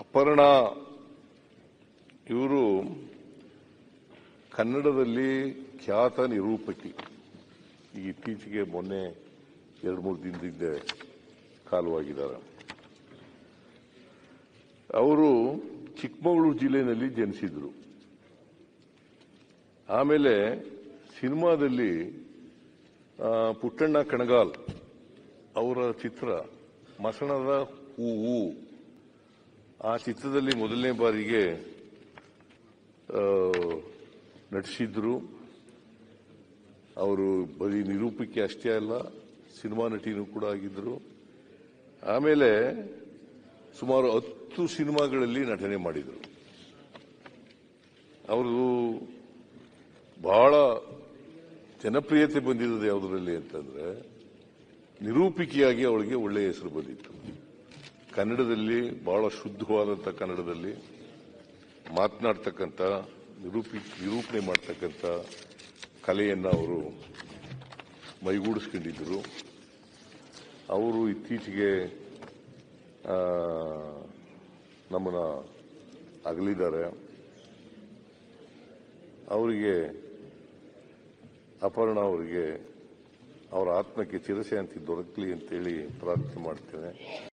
ಅಪರ್ಣ ಇವರು ಕನ್ನಡದಲ್ಲಿ ಖ್ಯಾತ ನಿರೂಪಕಿ ಈ ಇತ್ತೀಚೆಗೆ ಮೊನ್ನೆ ಎರಡು ಮೂರು ದಿನದಿಂದ ಕಾಲವಾಗಿದ್ದಾರೆ ಅವರು ಚಿಕ್ಕಮಗಳೂರು ಜಿಲ್ಲೆಯಲ್ಲಿ ಜನಿಸಿದರು ಆಮೇಲೆ ಸಿನಿಮಾದಲ್ಲಿ ಪುಟ್ಟಣ್ಣ ಕಣಗಾಲ್ ಅವರ ಚಿತ್ರ ಮಸಣದ ಹೂವು ಆ ಚಿತ್ರದಲ್ಲಿ ಮೊದಲನೇ ಬಾರಿಗೆ ನಟಿಸಿದ್ರು ಅವರು ಬರೀ ನಿರೂಪಕ್ಕೆ ಅಷ್ಟೇ ಅಲ್ಲ ಸಿನಿಮಾ ನಟಿನೂ ಕೂಡ ಆಗಿದ್ರು ಆಮೇಲೆ ಸುಮಾರು ಹತ್ತು ಸಿನಿಮಾಗಳಲ್ಲಿ ನಟನೆ ಮಾಡಿದರು ಅವರು ಬಹಳ ಜನಪ್ರಿಯತೆ ಬಂದಿರೋದು ಯಾವುದರಲ್ಲಿ ಅಂತಂದ್ರೆ ನಿರೂಪಿಕೆಯಾಗಿ ಅವಳಿಗೆ ಒಳ್ಳೆಯ ಹೆಸರು ಬಂದಿತ್ತು ಕನ್ನಡದಲ್ಲಿ ಬಹಳ ಶುದ್ಧವಾದಂಥ ಕನ್ನಡದಲ್ಲಿ ಮಾತನಾಡ್ತಕ್ಕಂಥ ನಿರೂಪಿ ನಿರೂಪಣೆ ಮಾಡ್ತಕ್ಕಂಥ ಕಲೆಯನ್ನು ಅವರು ಮೈಗೂಡಿಸ್ಕೊಂಡಿದ್ದರು ಅವರು ಇತ್ತೀಚೆಗೆ ನಮ್ಮನ್ನ ಅಗಲಿದ್ದಾರೆ ಅವರಿಗೆ ಅಪರ್ಣ ಅವರಿಗೆ ಅವರ ಆತ್ಮಕ್ಕೆ ಚಿರಶಾಂತಿ ದೊರಕಲಿ ಅಂತೇಳಿ ಪ್ರಾರ್ಥನೆ ಮಾಡ್ತೇನೆ